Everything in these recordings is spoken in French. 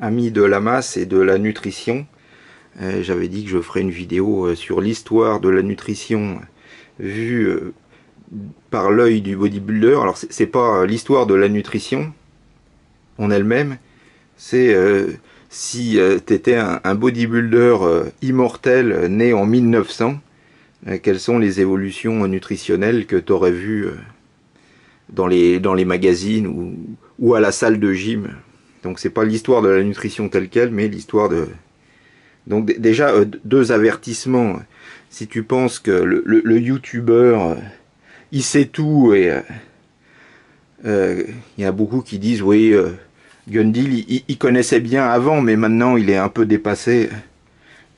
ami de la masse et de la nutrition. Euh, j'avais dit que je ferais une vidéo euh, sur l'histoire de la nutrition euh, vue par l'œil du bodybuilder. Alors c'est pas l'histoire de la nutrition en elle-même, c'est si t'étais tu étais un, bodybuilder immortel né en 1900, quelles sont les évolutions nutritionnelles que tu aurais vues dans les, dans les magazines ou à la salle de gym donc c'est pas l'histoire de la nutrition telle quelle, mais l'histoire de... Donc déjà, euh, deux avertissements. Si tu penses que le, youtuber youtubeur, il sait tout, et euh, euh, il y a beaucoup qui disent, oui, Gundil, il, connaissait bien avant, mais maintenant il est un peu dépassé.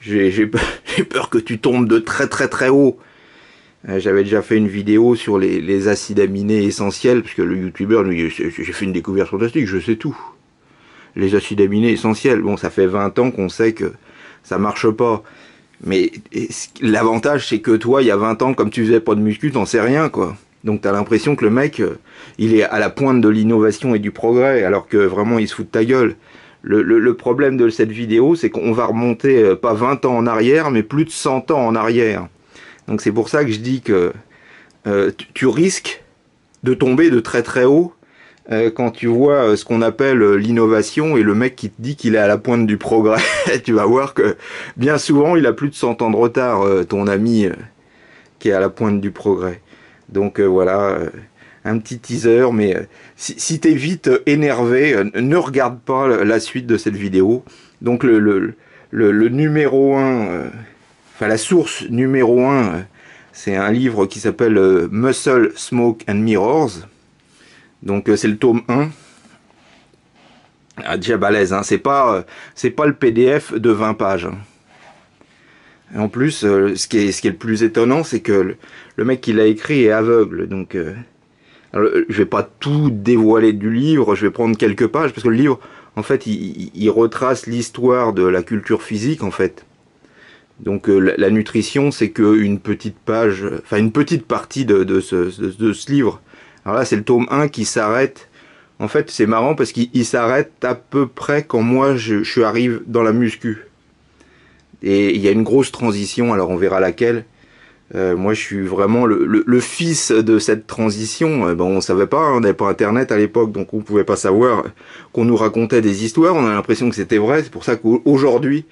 J'ai peur que tu tombes de très très très haut. J'avais déjà fait une vidéo sur les, acides aminés essentiels, puisque le youtubeur, lui, j'ai fait une découverte fantastique, je sais tout les acides aminés essentiels. Bon, ça fait 20 ans qu'on sait que ça marche pas. Mais l'avantage, c'est que toi, il y a 20 ans, comme tu faisais pas de muscu, t'en sais rien, quoi. Donc t'as l'impression que le mec, euh, il est à la pointe de l'innovation et du progrès, alors que vraiment, il se fout de ta gueule. Le, problème de cette vidéo, c'est qu'on va remonter euh, pas 20 ans en arrière, mais plus de 100 ans en arrière. Donc c'est pour ça que je dis que euh, tu risques de tomber de très très haut euh, quand tu vois euh, ce qu'on appelle euh, l'innovation et le mec qui te dit qu'il est à la pointe du progrès, tu vas voir que bien souvent il a plus de 100 ans de retard, ton ami qui est à la pointe du progrès. Donc voilà, un petit teaser, mais si, t'es vite énervé, ne regarde pas la suite de cette vidéo. Donc le, numéro 1, enfin la source numéro 1, c'est un livre qui s'appelle Muscle, Smoke and Mirrors donc euh, c'est le tome 1. Ah, déjà hein. c'est pas, euh, pas le PDF de 20 pages. Hein. en plus, euh, ce qui est, ce qui est le plus étonnant, c'est que le, mec qui l'a écrit est aveugle. Donc, je vais pas tout dévoiler du livre, je vais prendre quelques pages, parce que le livre, en fait, il, retrace l'histoire de la culture physique, en fait. Donc la, nutrition, c'est qu'une petite page, enfin une petite partie de ce livre. Alors là, c'est le tome 1 qui s'arrête. En fait, c'est marrant parce qu'il s'arrête à peu près quand moi je, suis arrive dans la muscu. Et il y a une grosse transition, alors on verra laquelle. Euh, moi, je suis vraiment le, fils de cette transition. on euh, ben, bon, on savait pas, hein, on n'avait pas Internet à l'époque, donc on pouvait pas savoir qu'on nous racontait des histoires. On a l'impression que c'était vrai. C'est pour ça qu'aujourd'hui,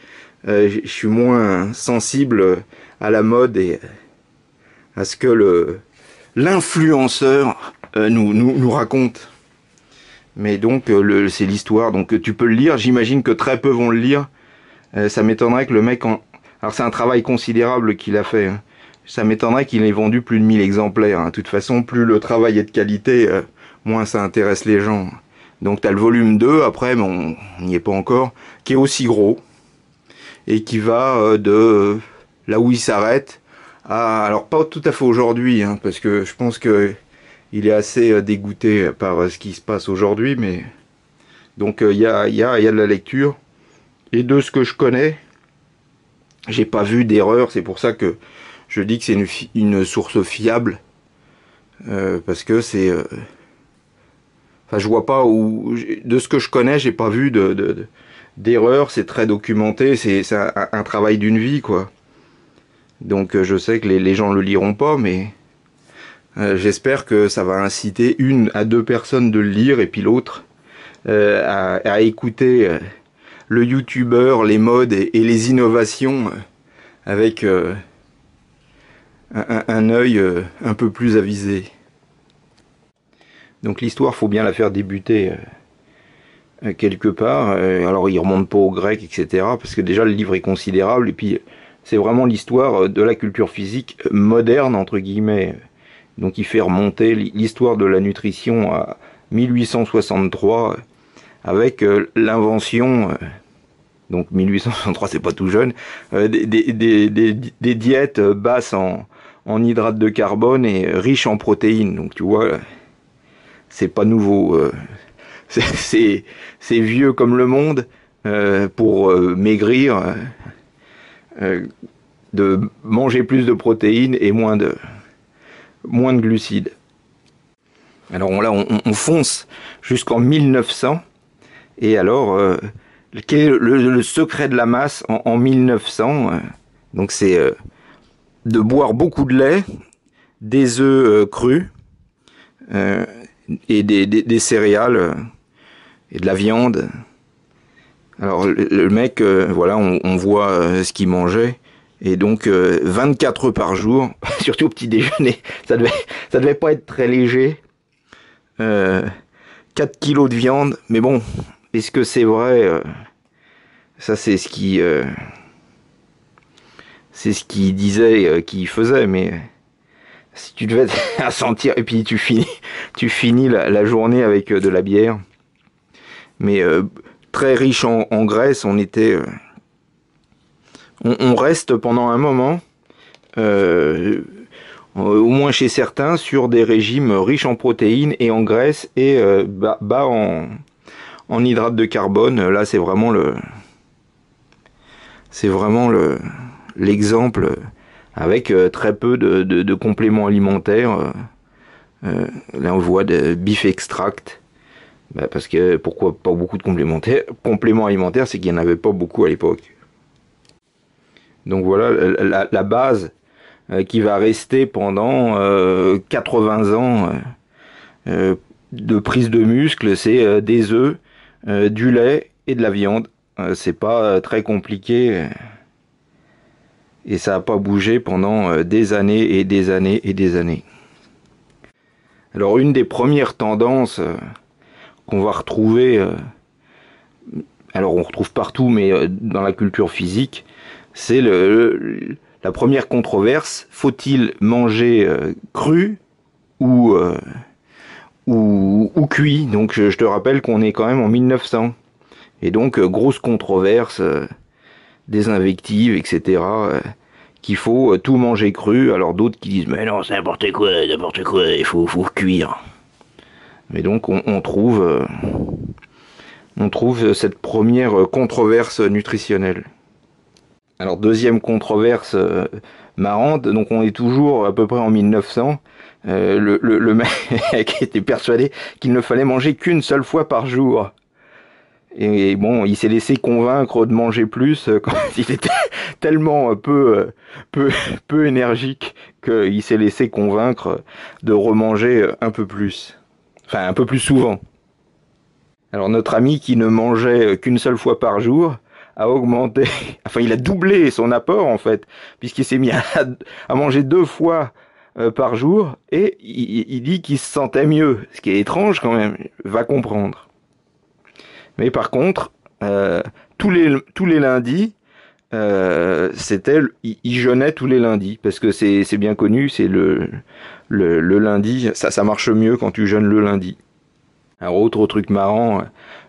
euh, je suis moins sensible à la mode et à ce que l'influenceur euh, nous, nous, raconte. Mais donc, euh, c'est l'histoire. Donc, tu peux le lire. J'imagine que très peu vont le lire. Euh, ça m'étonnerait que le mec. En... Alors, c'est un travail considérable qu'il a fait. Hein. Ça m'étonnerait qu'il ait vendu plus de 1000 exemplaires. Hein. De toute façon, plus le travail est de qualité, moins ça intéresse les gens. Donc, tu as le volume 2, après, mais on n'y est pas encore, qui est aussi gros. Et qui va de là où il s'arrête à. Alors, pas tout à fait aujourd'hui, hein, parce que je pense que il est assez euh, dégoûté par euh, ce qui se passe aujourd'hui, mais donc euh, il y a, de la lecture. Et de ce que je connais, j'ai pas vu d'erreur, c'est pour ça que je dis que c'est une, source fiable. parce que c'est. enfin, je vois pas où. De ce que je connais, j'ai pas vu de, d'erreur. c'est très documenté. C'est, un, un, travail d'une vie, quoi. Donc, je sais que les, les gens le liront pas, mais euh, j'espère que ça va inciter une à deux personnes de le lire et puis l'autre euh, à, écouter euh, le youtubeur, les modes et, les innovations avec un, œil un peu plus avisé. Donc l'histoire, faut bien la faire débuter quelque part. alors il remonte pas au grec, etc. Parce que déjà le livre est considérable et puis c'est vraiment l'histoire de la culture physique moderne entre guillemets. Donc il fait remonter l'histoire de la nutrition à 1863 avec euh, l'invention, euh, donc 1863 c'est pas tout jeune, euh, des, diètes basses en, en, hydrates de carbone et riches en protéines. Donc tu vois, c'est pas nouveau. C'est vieux comme le monde pour maigrir, de manger plus de protéines et moins de moins de glucides. Alors là, on, fonce jusqu'en 1900. Et alors, euh, quel est le, secret de la masse en, 1900 euh, Donc c'est euh, de boire beaucoup de lait, des œufs crus et des, céréales et de la viande. Alors le, mec, voilà, on, on voit ce qu'il mangeait. Et donc 24 euh, par jour, surtout au petit déjeuner, ça devait, ça devait pas être très léger. 4 euh, kilos de viande, mais bon, est-ce que c'est vrai euh, Ça c'est ce qui... c'est ce qu'il disait, qu'il faisait, mais si tu devais à sentir, et puis tu finis, tu finis la, journée avec de la bière. Mais très riche en, en graisse, on était on, reste pendant un moment, euh, au moins chez certains, sur des régimes riches en protéines et en graisses et euh, bas, en, en hydrates de carbone. Là, c'est vraiment le, c'est vraiment le l'exemple avec euh, très peu de, compléments alimentaires. là, on voit de bif extract. Bah, parce que pourquoi pas beaucoup de complémentaires Compléments alimentaires, c'est qu'il n'y en avait pas beaucoup à l'époque. Donc voilà la, base euh, qui va rester pendant 80 euh, ans euh, de prise de muscle, c'est des œufs, du lait et de la viande. c'est pas très compliqué et ça n'a pas bougé pendant des années et des années et des années. Alors une des premières tendances qu'on va retrouver, alors on retrouve partout, mais dans la culture physique, c'est la première controverse. Faut-il manger euh, cru euh, ou, ou, cuit Donc euh, je, te rappelle qu'on est quand même en 1900. Et donc grosse controverse, des invectives, etc. qu'il faut tout manger cru. Alors d'autres qui disent mais non c'est n'importe quoi, n'importe quoi, il faut, faut cuire. Mais donc on trouve on trouve cette première controverse nutritionnelle. Alors deuxième controverse euh, marrante, donc on est toujours à peu près en 1900. Euh, le, le, le, mec était persuadé qu'il ne fallait manger qu'une seule fois par jour. Et, bon, il s'est laissé convaincre de manger plus euh, quand il était tellement peu peu peu énergique qu'il s'est laissé convaincre de remanger un peu plus, enfin un peu plus souvent. Alors notre ami qui ne mangeait qu'une seule fois par jour, a augmenté, enfin il a doublé son apport en fait, puisqu'il s'est mis à, manger deux fois euh, par jour et il, dit qu'il se sentait mieux, ce qui est étrange quand même, va comprendre. Mais par contre, euh, tous, les, tous les lundis, euh, c'était, il, il, jeûnait tous les lundis, parce que c'est bien connu, c'est le, le, le lundi, ça, ça marche mieux quand tu jeûnes le lundi. Un autre truc marrant,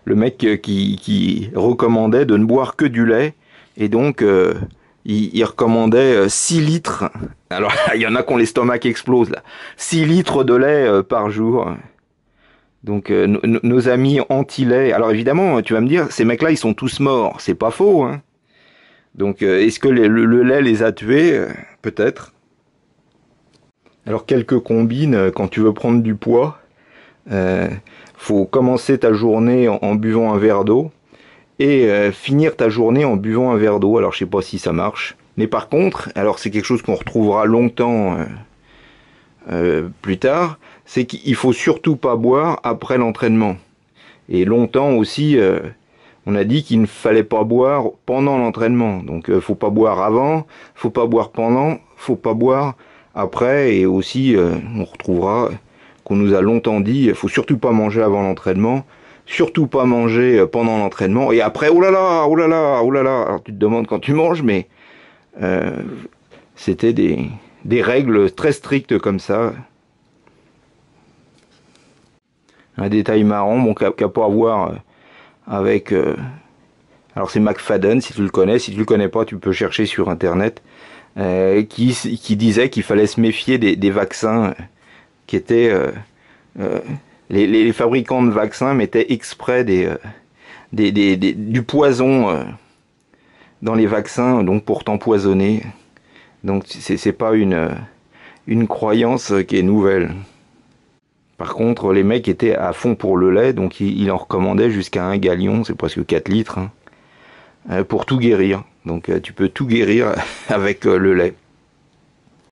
le mec euh, qui, recommandait de ne boire que du lait, et donc euh, il, recommandait 6 euh, litres. Alors il y en a ont l'estomac explose là. 6 litres de lait par jour. Donc nos amis anti-lait. Alors évidemment, tu vas me dire, ces mecs-là, ils sont tous morts. C'est pas faux. Hein Donc est-ce que le, lait les a tués Peut-être. Alors quelques combines quand tu veux prendre du poids faut commencer ta journée en, buvant un verre d'eau et euh, finir ta journée en buvant un verre d'eau. Alors je sais pas si ça marche. Mais par contre, alors c'est quelque chose qu'on retrouvera longtemps euh, euh, plus tard, c'est qu'il faut surtout pas boire après l'entraînement. Et longtemps aussi, on a dit qu'il ne fallait pas boire pendant l'entraînement. Donc faut pas boire avant, faut pas boire pendant, faut pas boire après. Et aussi, on retrouvera qu'on nous a longtemps dit, il faut surtout pas manger avant l'entraînement, surtout pas manger euh, pendant l'entraînement, et après, oh là là, oh là là, oh là là. Alors tu te demandes quand tu manges, mais euh, c'était des, règles très strictes comme ça. Un détail marrant, bon, qu'à pas voir euh, avec... alors c'est McFadden, si tu le connais, si tu le connais pas, tu peux chercher sur Internet, qui, disait qu'il fallait se méfier des vaccins qui euh, euh, les, les, fabricants de vaccins mettaient exprès des, euh, des, du poison dans les vaccins, donc pour t'empoisonner. Donc c'est pas une, une croyance qui est nouvelle. Par contre, les mecs étaient à fond pour le lait, donc ils, en recommandaient jusqu'à un galion, c'est presque 4 litres, hein, pour tout guérir. Donc tu peux tout guérir avec le lait.